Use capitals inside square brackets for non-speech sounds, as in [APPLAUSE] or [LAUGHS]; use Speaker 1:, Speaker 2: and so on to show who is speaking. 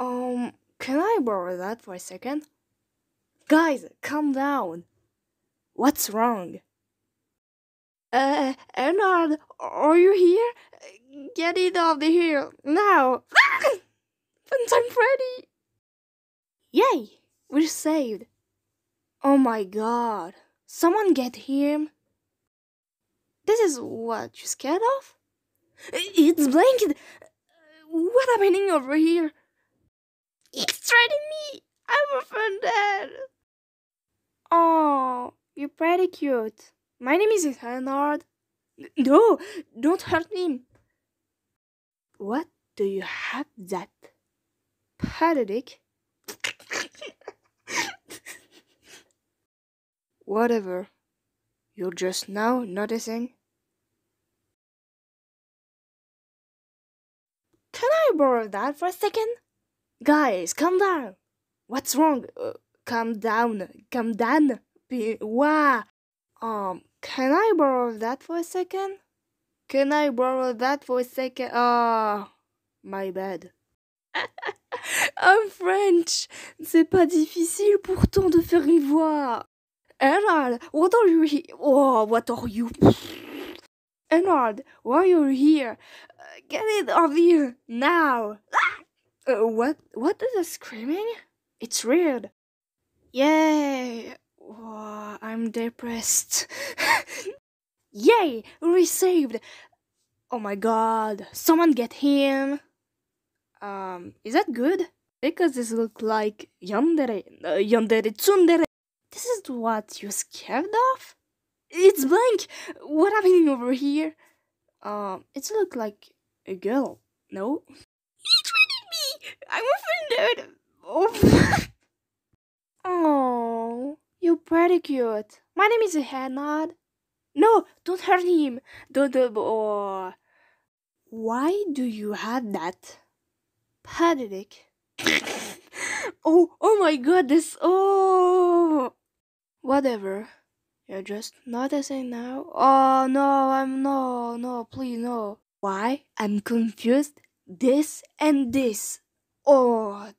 Speaker 1: Um, can I borrow that for a second? Guys, calm down. What's wrong? Uh, Ernard, are you here? Get it off the hill now. Phantom [LAUGHS] Freddy! Yay! We're saved. Oh my god. Someone get him. This is what you are scared of? It's blanket. What's happening over here? threaten me! I'm offended! Oh, you're pretty cute. My name is Leonard. No, don't hurt him. What do you have that? Pathetic. Whatever. You're just now noticing. Can I borrow that for a second? guys, calm down. What's wrong? Uh, calm down, calm down. wow. Um, can I borrow that for a second? Can I borrow that for a second? Ah, oh, my bad. [LAUGHS] I'm French. C'est pas difficile pourtant de faire une voix. what are you here? Oh, what are you? [LAUGHS] Ennard, why are you here? Uh, get it of here now. [LAUGHS] Uh, what? What is the screaming? It's weird. Yay! Oh, I'm depressed. [LAUGHS] Yay! We saved! Oh my god! Someone get him! Um, is that good? Because this look like yandere, uh, yandere tsundere. This is what you scared of? It's blank. What happening over here? Um, it look like a girl. No. I'm offended. [LAUGHS] Oh. oh, you're pretty cute. My name is Hannah. No, don't hurt him. Don't. Uh, oh. Why do you have that? Panic. [LAUGHS] oh, oh my god, this. Oh. Whatever. You're just noticing now? Oh no, I'm no, no, please no. Why? I'm confused. This and this. 哦。